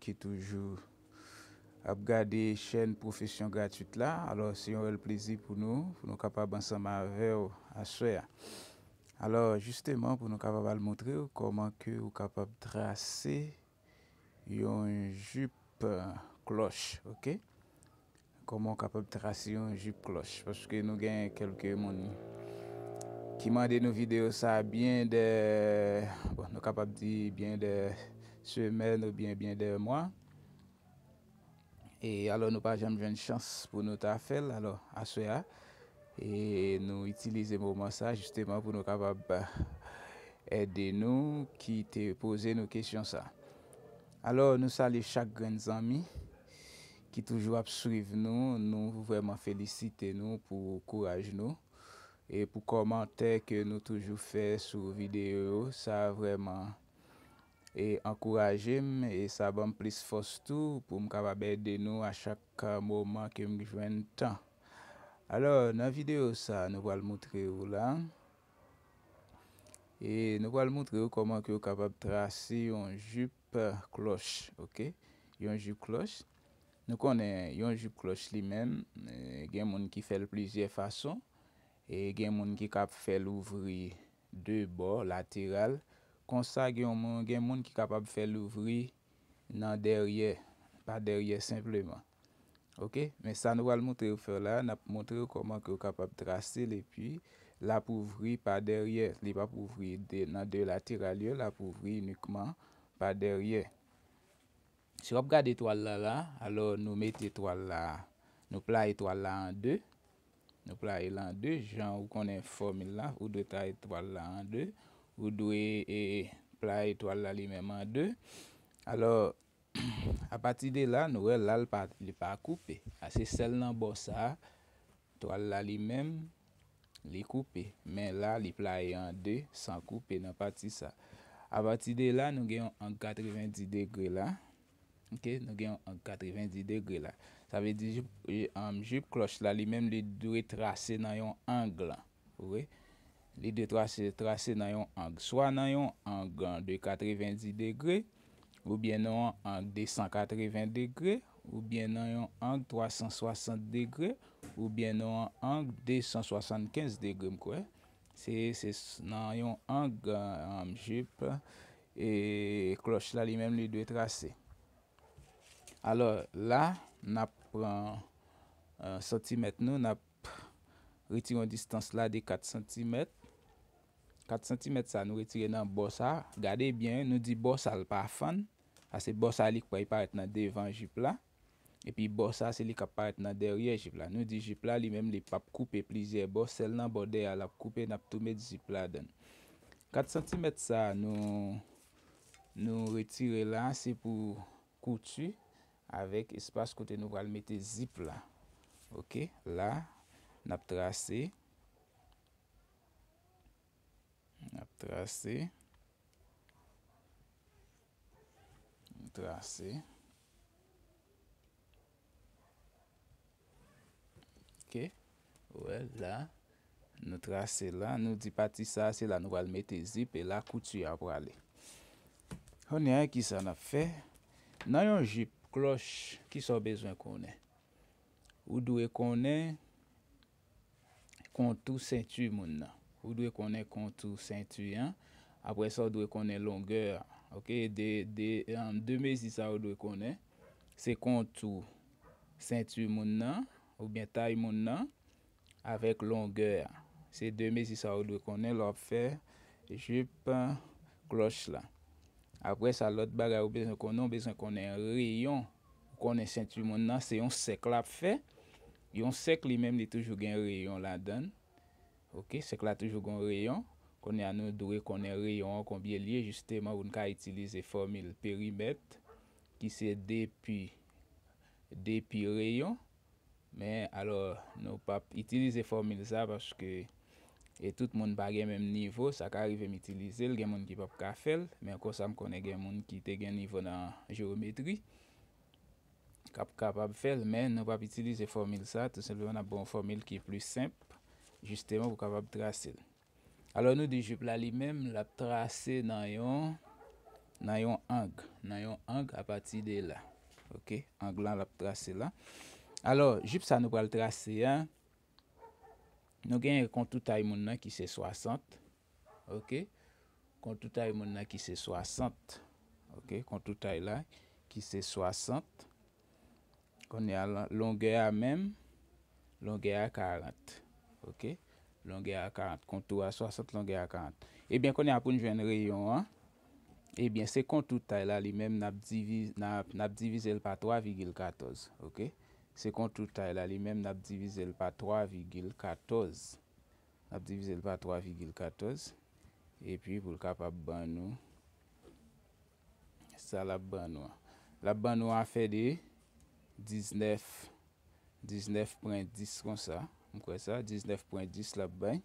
ki toujou ap gade chen profesyon gatwit la alo si yon vel plezi pou nou pou nou kapap ansan ma ave ou aswe alo justeman pou nou kapap al montre koman ke ou kapap trase yon jup kloche koman ou kapap trase yon jup kloche paske nou gen kelke moun ki mande nou video sa nou kapap di bien bon, de semen nou bin bin den mwa. E alon nou pa jam jen chans pou nou ta fel, alon aswe a, e nou itilize mou mwasa, justeman pou nou kapab ede nou, ki te pose nou kesyon sa. Alon nou sa le chak gren zami, ki toujou apsuriv nou, nou vwèman felisite nou, pou kouraj nou, e pou komante ke nou toujou fe sou videyo, sa vwèman E ankouraje m e sa ban plis fos tou pou m kaba bède nou a chak mouman ke m gwen tan. Alors nan videyo sa nou wal moutre ou lan. E nou wal moutre ou koman ki ou kaba trase yon jup kloche. Ok? Yon jup kloche. Nou konen yon jup kloche li men e, gen moun ki fèl plizye fason. E gen moun ki kap fèl ouvri de bor lateral. konsa gen moun ki kapab fè louvri nan derye, pa derye simpleman. Ok, men sa nou al moutre ou fè la, nap moutre ou koman ki ou kapab trase le pi, la pouvri pa derye, li pa pouvri nan de latiralye, la pouvri nukman, pa derye. Si wap gade etoal la la, alo nou met etoal la, nou pla etoal la an de, nou pla etoal la an de, jan ou konen formi la, ou de ta etoal la an de, Ou dwe e pla e toal la li mem an de. Alors, apati de la nou we lal pa li pa koupe. Asi sel nan bosa, toal la li mem li koupe. Men la li pla e an de san koupe nan pati sa. Apati de la nou gen yon 90 degre la. Ok, nou gen yon 90 degre la. Sa ve di yon amjip kloch la li mem li dwe trase nan yon an glan. Ou we? Li de trase trase nan yon anj. So nan yon anj 290 degre ou bien nan yon anj 280 degre ou bien nan yon anj 360 degre ou bien nan yon anj 275 degre mkwe. Se nan yon anj jip e kloch la li menm li de trase. Alors la nap sentimet euh, nou nap retiron distans la de 4 sentimet. 4 cm sa nou retire nan bosa, gade bien, nou di bosa l pa fan, a se bosa li kwa yi paret nan devan zipla, e pi bosa se li ka paret nan derye zipla. Nou di zipla li menm li pap koupe plizye, bosa l nan bode al ap koupe, nap toumet zipla den. 4 cm sa nou retire lan, se pou koutu, avek espase koute nou pral mette zipla. Ok, la nap trase. ap trase trase oke nou trase la nou di pati sa se la nou valmete zip e la koutu ya prale honi an ki sa nap fe nan yon jip kloch ki sa bezwen konen ou dwe konen kontou sentu moun nan Ou dwe konen kontou saintuyen. Apre sa ou dwe konen longeur. Ok. En demezisa ou dwe konen. Se kontou saintuy moun nan. Ou bientay moun nan. Avek longeur. Se demezisa ou dwe konen. Lop fe. Jup. Glosh la. Apre sa lot baga ou bezan konon. Bezan konen reyon. Konen saintuy moun nan. Se yon sek la fe. Yon sek li menm li toujou gen reyon la dene. Ok, seke la toujou goun reyon. Kone anou doure kone reyon an kon biye liye. Juste man, moun ka itilize formil perimet. Ki se depi reyon. Men, alor nou pap itilize formil sa. Pache ke, e tout moun bagen menm nivou. Sa ka arrive m itilize. L gen moun ki pap ka fel. Men, konsan konen gen moun ki te gen nivou nan geometri. Kap kap ap fel. Men, nou pap itilize formil sa. Tou sepe moun ap bon formil ki e pli semp. Justement, wou kapap trase. Alor nou di jup la li mem, la trase nan yon nan yon ang. Nan yon ang apati de la. Ok, ang lan la trase la. Alor, jup sa nou pal trase ya. Nou gen yon kontou tay moun nan ki se 60. Ok. Kontou tay moun nan ki se 60. Ok, kontou tay la ki se 60. Koni ala, longa ya mem, longa ya 40. Ok. Ok, longe a 40, kontou a 60, longe a 40. Ebyen, konen apoun jwen reyon an, ebyen, se kontou tay la li menm nap divize l pa 3,14. Ok, se kontou tay la li menm nap divize l pa 3,14. Nap divize l pa 3,14. Epyen, pou l ka pa ban nou, sa la ban nou an. La ban nou an fe de 19, 19.10 kon sa. Mkwa sa 19.10 la bay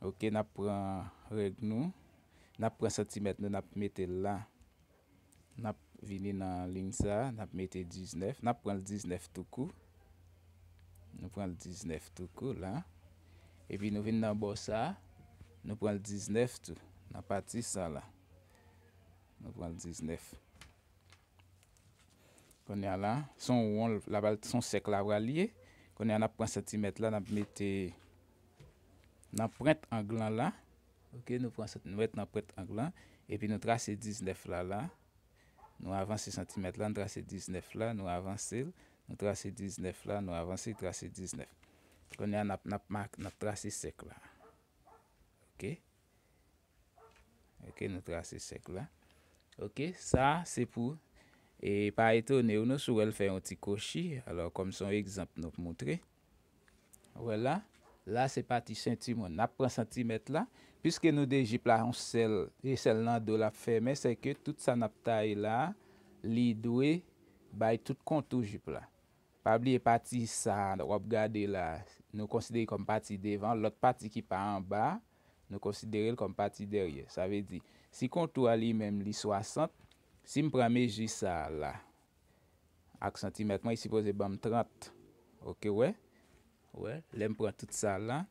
Ok nap pran reg nou Nap pran sa ti met nou nap mette la Nap vini nan ling sa Nap mette 19 Nap pran 19 tou kou Nou pran 19 tou kou la E pi nou vini nan bo sa Nou pran 19 tou Nap pati sa la Nou pran 19 Kon ya la Son woun la bal son sek la waliye on a point centimètre là, on mettre dans pointe gland là. OK, nous prenons cette mettre dans pointe gland. et puis nous tracer 19 là là. Nous avancer cm là, nous tracer 19 là, nous avancer, nous tracer 19 là, nous avancer, tracer 19. on a n'a marque, n'a tracé sec là. OK. OK, nous tracer sec là. OK, ça c'est pour E pa eto, ne ou nou sou el fe yon ti koshi. Alors, kom son ekzamp nou pou mwotre. Vwela. La se pati senti moun. Nap pran senti met la. Piske nou de jip la, an sel, e sel nan do la fe, men se ke tout sa nap tay la, li dwe, bay tout kontou jip la. Pa li e pati sa, wap gade la, nou konsidere kom pati devan. Lot pati ki pa an ba, nou konsidere l kom pati derye. Sa ve di. Si kontou a li men li swasant, Si m pran me ju sa la, ak sentimetre, mwen si pose banm 30. Ok, wè, wè, lè m pran tout sa la,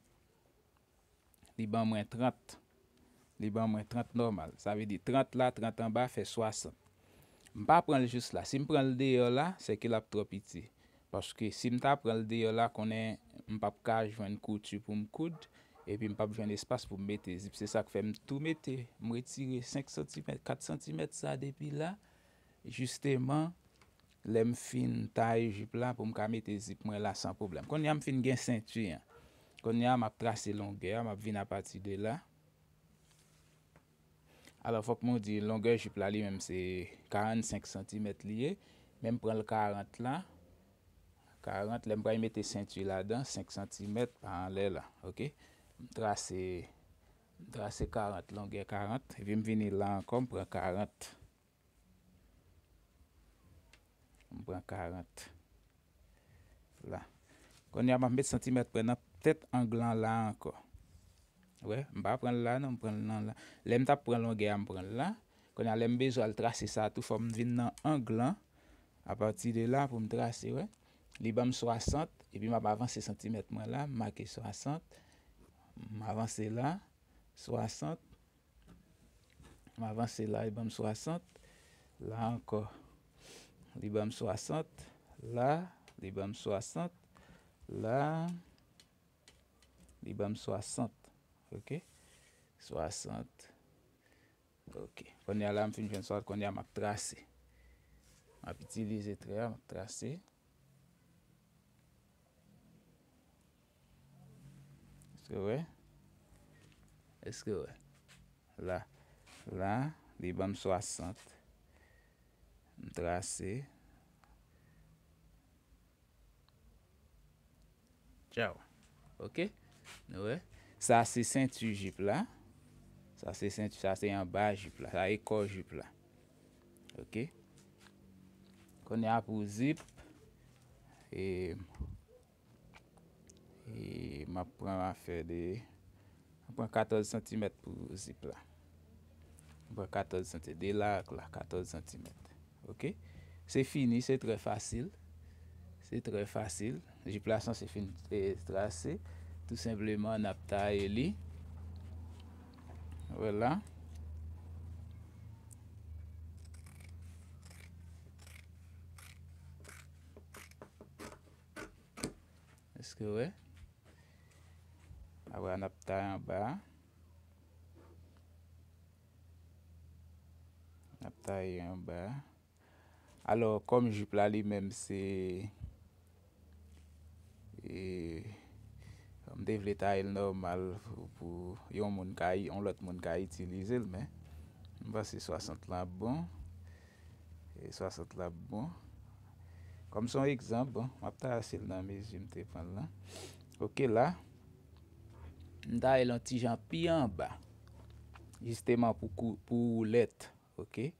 li banm mwen 30. Li banm mwen 30 normal. Sa ve di 30 la, 30 an ba, fe 60. M pa pran le jus la. Si m pran le de yo la, se ke la ptropiti. Paske si m ta pran le de yo la, konen m pa pkaj vwen koutu pou m koutu, epi m pa boujwen espas pou m mette zip, se sa k fèm tou mette, m retire 5 cm, 4 cm sa depi la, justèman, le m fin tay jip la pou m ka mette zip, mwen la san poublem. Kon ni a m fin gen seintu, kon ni a m ap trase longè, m ap vin ap ati de la, alò fòk m ou di longè jip la li, mèm se 45 cm li e, mèm pran l 40 la, 40, le m bray mette seintu la dan, 5 cm par an lè la, ok? M drase 40, lan gen 40. E vi m vini lan anko, m pren 40. M pren 40. La. Kon ya m ambe cm pren an, petet an glan lan anko. We, m pa pren lan an, m pren lan an. Lem ta pren lan gen, m pren lan. Kon ya lem bejwa l drase sa, tou fò m vini nan an glan. A pati de la, m pou m drase, we. Li bam 60, e vi m ap avanse cm mwen lan, m make 60. m'avancer là, 60. M'avancer là, il 60. Là encore, il 60. Là, il 60. Là, il 60. OK 60. OK. Quand il y a là, qu'on soirée à y tracé m'a le trait, tracer. Eske wè? Eske wè? La. La. Liban mswa sante. M drase. Tchau. Ok? Nou wè? Sa se sentu jip la. Sa se sentu. Sa se yon ba jip la. Sa e ko jip la. Ok? Konè e apou zip. E... E m ap preman fè de... M ap preman 14 cm pou zipla. M ap preman 14 cm. De la, kou la, 14 cm. Ok? Se fini, se tre fasil. Se tre fasil. J plasan se fini trase. Tout sembleman ap tae li. Vola. Eske wè? Awe an ap ta yon ba. An ap ta yon e ba. Alo, kom jup la li menm se... E, Mde vleta yon normal pou yon moun ka yon lot moun ka itinize l men. Mba se 60 lab bon. 60 e, lab bon. Kom son ek zan bon. An ap ta yon sil nan miz jim te pan lan. Ok la. Nda el an ti jan pi an ba. Jisteman pou let. Ok.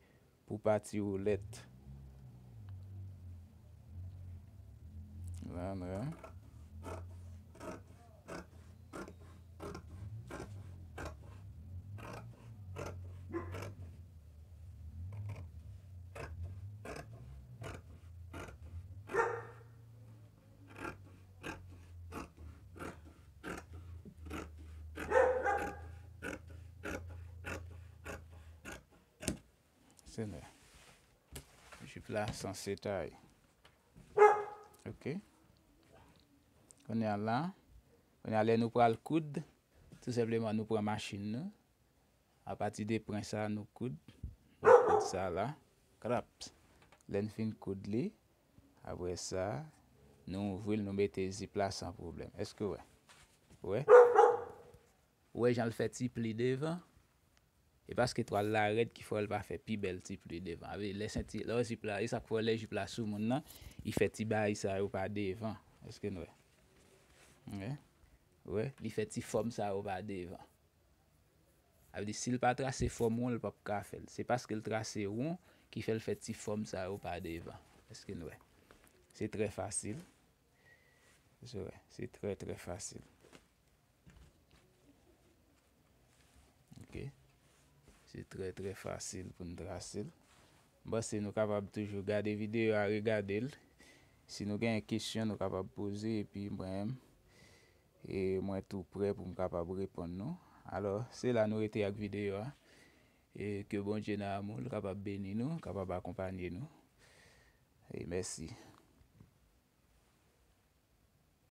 Pou pati ou let. Vam vam. Sè mè, jy plas an setay. Ok. Konè an lan, konè alè nou pral koud, tout sèpleman nou pral machin nou. A pati de pren sa nou koud, nou koud sa la, krap. Len fin koud li, avwe sa, nou mou vwil nou metè zi plas an problem. Eske wè? Wè? Wè jan l fè ti pli devan? E paske tral la red ki fwo el pa fe pi bel ti pli devan. Awe, lesen ti, lor e si plasou, lor si plasou moun nan, i fe ti bayi sa ou pa devan. Eske noue? Mwen? Mwen? Li fe ti fom sa ou pa devan. Awe, si l pa trase fom ou, l pop ka fel. Se paske l trase ou, ki fel fe ti fom sa ou pa devan. Eske noue? Se tre fasil. Mwen? Se tre, tre fasil. Mwen? Se nou kapab toujou gade videyo a rigade el. Se nou gen kisyon nou kapab pose epi mwen mwen tou pre pou m kapab repon nou. Alor se la nou ete ak videyo a. E ke bon jena amou nou kapab beni nou, nou kapab akompanyen nou. E mersi.